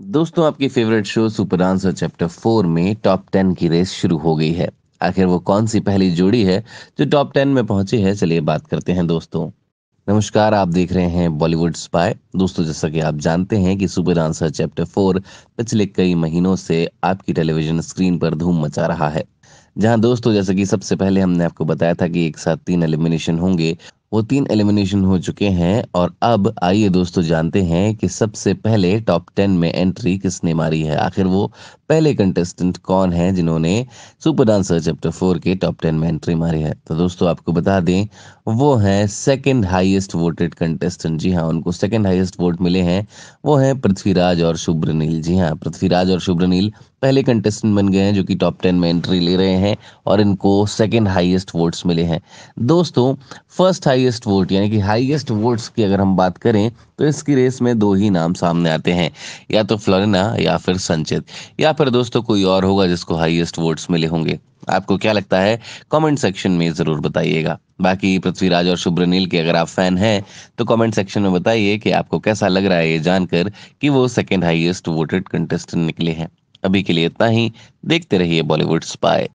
दोस्तों आपकी favourite show super dancer chapter four में टॉप टेन की रेस शुरू हो गई है आखिर वो कौन सी पहली जोड़ी है जो टॉप टेन में पहुंची है चलिए बात करते हैं दोस्तों नमस्कार आप देख रहे हैं बॉलीवुड स्पाई दोस्तों जैसा कि आप जानते हैं कि सुपर आंसर चैप्टर फोर पिछले कई महीनों से आपकी टेलीविजन स्क्रीन पर धूम मचा रहा है जहां दोस्तों जैसे कि सबसे पहले हमने आपको बताया था कि एक साथ तीन एलिमिनेशन होंगे वो तीन एलिमिनेशन हो चुके हैं और अब आइए दोस्तों जानते हैं कि सबसे पहले टॉप टेन में एंट्री किसने मारी है आखिर वो पहले कंटेस्टेंट कौन है जिन्होंने सुपर डांसर चैप्टर फोर के टॉप टेन में एंट्री मारी है तो दोस्तों आपको बता दें वो हैं सेकंड हाईएस्ट वोटेड कंटेस्टेंट जी हाँ उनको सेकंड हाईएस्ट वोट मिले हैं वो हैं पृथ्वीराज और शुभ्रनील जी हाँ पृथ्वीराज और शुभ्रनील पहले कंटेस्टेंट बन गए हैं जो कि टॉप टेन में एंट्री ले रहे हैं और इनको सेकेंड हाइएस्ट वोट्स मिले हैं दोस्तों फर्स्ट हाइएस्ट वोट यानी कि हाइएस्ट वोट्स की अगर हम बात करें तो इसकी रेस में दो ही नाम सामने आते हैं या तो फ्लोरिना या फिर संचित या फिर दोस्तों कोई और होगा जिसको हाइएस्ट वोट्स मिले होंगे आपको क्या लगता है कमेंट सेक्शन में ज़रूर बताइएगा बाकी पृथ्वीराज और शुभ्र नील के अगर आप फैन हैं तो कमेंट सेक्शन में बताइए कि आपको कैसा लग रहा है ये जानकर कि वो सेकेंड हाईएस्ट वोटेड कंटेस्टेंट निकले हैं अभी के लिए इतना ही देखते रहिए बॉलीवुड स्पाई